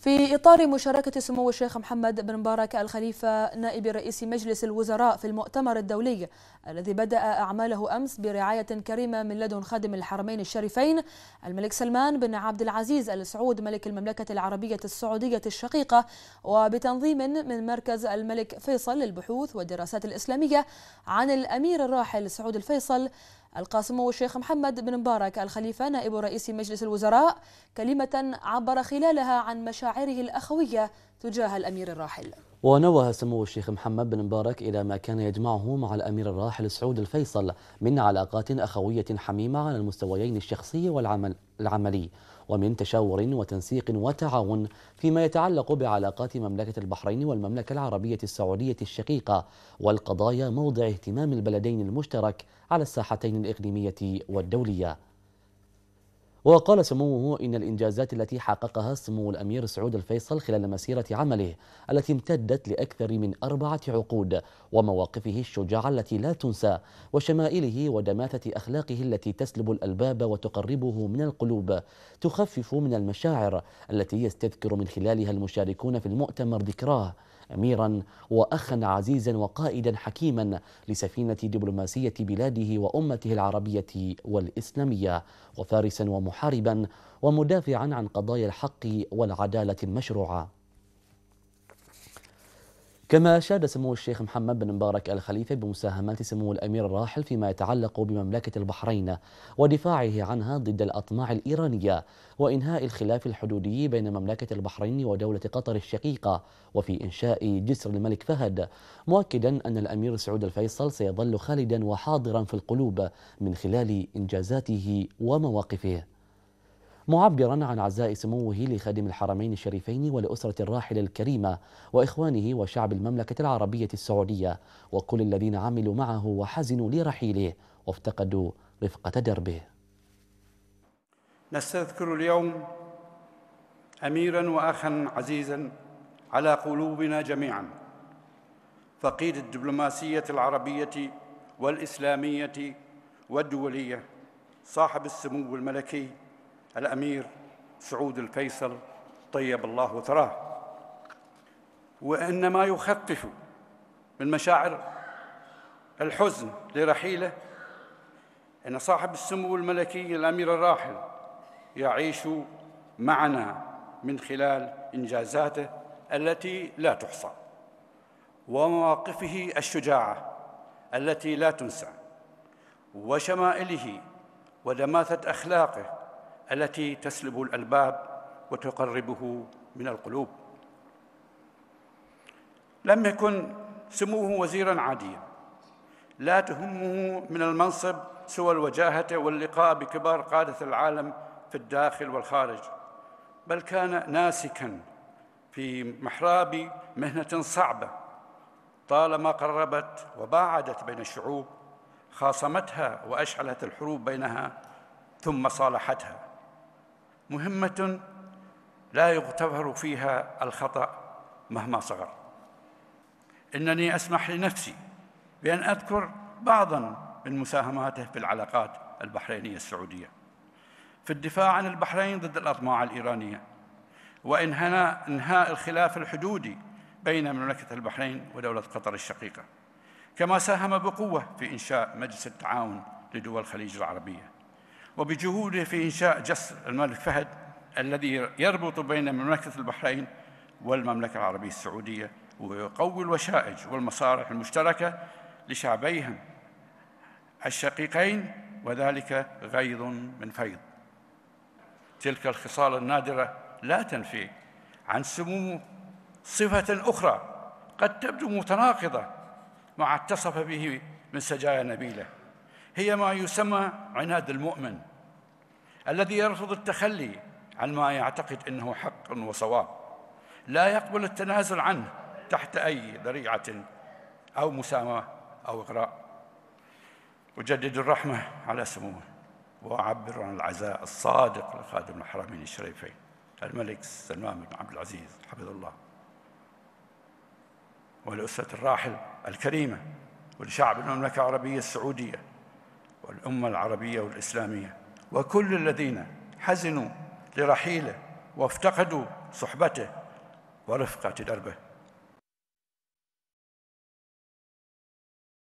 في إطار مشاركة سمو الشيخ محمد بن مبارك الخليفة نائب رئيس مجلس الوزراء في المؤتمر الدولي الذي بدأ أعماله أمس برعاية كريمة من لدن خادم الحرمين الشريفين الملك سلمان بن عبد العزيز آل سعود ملك المملكة العربية السعودية الشقيقة وبتنظيم من مركز الملك فيصل للبحوث والدراسات الإسلامية عن الأمير الراحل سعود الفيصل القاسم والشيخ محمد بن مبارك الخليفة نائب رئيس مجلس الوزراء كلمة عبر خلالها عن مشاعره الأخوية تجاه الأمير الراحل ونوه سمو الشيخ محمد بن مبارك إلى ما كان يجمعه مع الأمير الراحل سعود الفيصل من علاقات أخوية حميمة على المستويين الشخصي والعمل العملي ومن تشاور وتنسيق وتعاون فيما يتعلق بعلاقات مملكة البحرين والمملكة العربية السعودية الشقيقة والقضايا موضع اهتمام البلدين المشترك على الساحتين الإقليمية والدولية وقال سموه إن الإنجازات التي حققها سمو الأمير سعود الفيصل خلال مسيرة عمله التي امتدت لأكثر من أربعة عقود ومواقفه الشجاعة التي لا تنسى وشمائله ودماثة أخلاقه التي تسلب الألباب وتقربه من القلوب تخفف من المشاعر التي يستذكر من خلالها المشاركون في المؤتمر ذكراه اميرا واخا عزيزا وقائدا حكيما لسفينه دبلوماسيه بلاده وامته العربيه والاسلاميه وفارسا ومعلما محاربا ومدافعا عن قضايا الحق والعدالة المشروعة كما أشاد سمو الشيخ محمد بن مبارك الخليفة بمساهمات سمو الأمير الراحل فيما يتعلق بمملكة البحرين ودفاعه عنها ضد الأطماع الإيرانية وإنهاء الخلاف الحدودي بين مملكة البحرين ودولة قطر الشقيقة وفي إنشاء جسر الملك فهد مؤكدا أن الأمير سعود الفيصل سيظل خالدا وحاضرا في القلوب من خلال إنجازاته ومواقفه معبرا عن عزاء سموه لخادم الحرمين الشريفين ولأسرة الراحلة الكريمة وإخوانه وشعب المملكة العربية السعودية وكل الذين عملوا معه وحزنوا لرحيله وافتقدوا رفقة دربه نستذكر اليوم أميرا وأخا عزيزا على قلوبنا جميعا فقيد الدبلوماسية العربية والإسلامية والدولية صاحب السمو الملكي الأمير سعود الفيصل طيب الله ثراه وإنما يخفف من مشاعر الحزن لرحيله أن صاحب السمو الملكي الأمير الراحل يعيش معنا من خلال إنجازاته التي لا تحصى ومواقفه الشجاعة التي لا تنسى وشمائله ودماثة أخلاقه التي تسلب الالباب وتقربه من القلوب لم يكن سموه وزيرا عاديا لا تهمه من المنصب سوى الوجاهه واللقاء بكبار قاده العالم في الداخل والخارج بل كان ناسكا في محراب مهنه صعبه طالما قربت وباعدت بين الشعوب خاصمتها واشعلت الحروب بينها ثم صالحتها مهمة لا يغتفر فيها الخطأ مهما صغر إنني أسمح لنفسي بأن أذكر بعضا من مساهماته في العلاقات البحرينية السعودية في الدفاع عن البحرين ضد الأطماع الإيرانية وإنهاء إنهاء الخلاف الحدودي بين مملكة البحرين ودولة قطر الشقيقة كما ساهم بقوة في إنشاء مجلس التعاون لدول الخليج العربية وبجهوده في إنشاء جسر الملك فهد الذي يربط بين مملكة البحرين والمملكة العربية السعودية ويقوي الوشائج والمصالح المشتركة لشعبيهم الشقيقين وذلك غيظ من فيض تلك الخصال النادرة لا تنفي عن سمو صفة أخرى قد تبدو متناقضة مع اتصف به من سجايا نبيله هي ما يسمى عناد المؤمن الذي يرفض التخلي عن ما يعتقد انه حق وصواب لا يقبل التنازل عنه تحت اي ذريعه او مساماه او اغراء اجدد الرحمه على سموه واعبر عن العزاء الصادق لخادم الحرمين الشريفين الملك سلمان بن عبد العزيز حفظه الله ولأسرة الراحل الكريمة ولشعب المملكة العربية السعودية والأمة العربية والإسلامية وكل الذين حزنوا لرحيله وافتقدوا صحبته ورفقة دربه